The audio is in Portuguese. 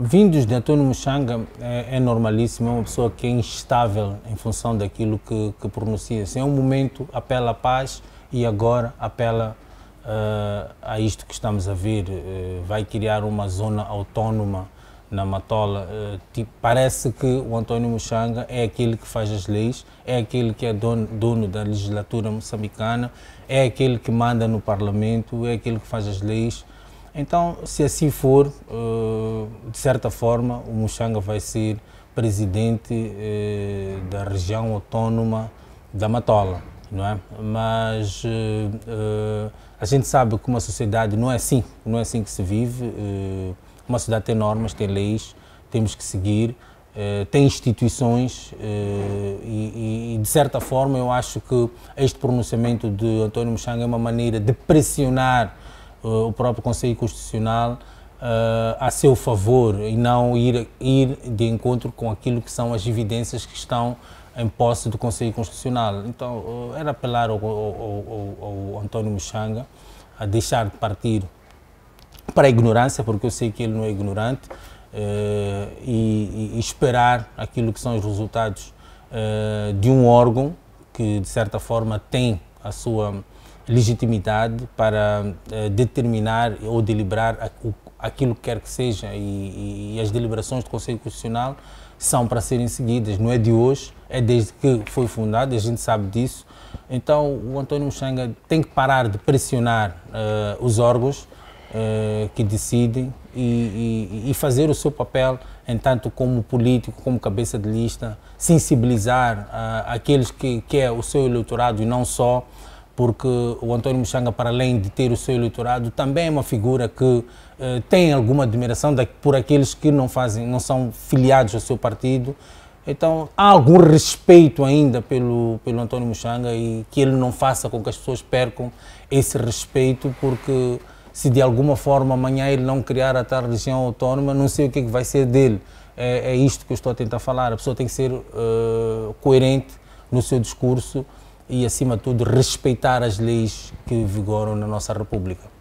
Vindos de António Muxanga é, é, normalíssimo, é uma pessoa que é instável em função daquilo que, que pronuncia. Se assim, é um momento, apela à paz e agora apela uh, a isto que estamos a ver. Uh, eh, vai criar uma zona autónoma na Matola. Uh, tipo, parece que o António Muxanga é aquele que faz as leis, é aquele que é dono, dono da legislatura moçambicana, é aquele que manda no parlamento, é aquele que faz as leis então, se assim for, eh, de certa forma, o Muxanga vai ser presidente eh, da região autónoma da Matola, não é? Mas eh, a gente sabe que uma sociedade não é assim, não é assim que se vive. Uma sociedade tem normas, tem leis, temos que seguir, tem instituições e, e, de certa forma, eu acho que este pronunciamento de António Muxanga é uma maneira de pressionar eh, o próprio Conselho Constitucional Uh, a seu favor e não ir, ir de encontro com aquilo que são as evidências que estão em posse do Conselho Constitucional. Então, uh, era apelar ao, ao, ao, ao António Muxanga a deixar de partir para a ignorância, porque eu sei que ele não é ignorante, uh, e, e, esperar aquilo que são os resultados de um órgão que, de certa forma, tem a sua legitimidade para uh, determinar ou deliberar aquilo que quer que seja e, e, as deliberações do Conselho Constitucional são para serem seguidas, não é de hoje, é desde que foi fundado, a gente sabe disso. Então o António Muxanga tem que parar de pressionar uh, os órgãos uh, que decidem e, e, e fazer o seu papel entanto como político, como cabeça de lista, sensibilizar uh, aqueles que, que é o seu eleitorado e não só, porque o António Mochanga, para além de ter o seu eleitorado, também é uma figura que eh, tem alguma admiração de, por aqueles que não fazem, não são filiados ao seu partido. Então há algum respeito ainda pelo, pelo António Mochanga e que ele não faça com que as pessoas percam esse respeito, porque se de alguma forma amanhã ele não criar a tal região autónoma, não sei o que, é que vai ser dele. É, é, isto que eu estou a tentar falar. A pessoa tem que ser uh, coerente no seu discurso e, acima de tudo, respeitar as leis que vigoram na nossa República.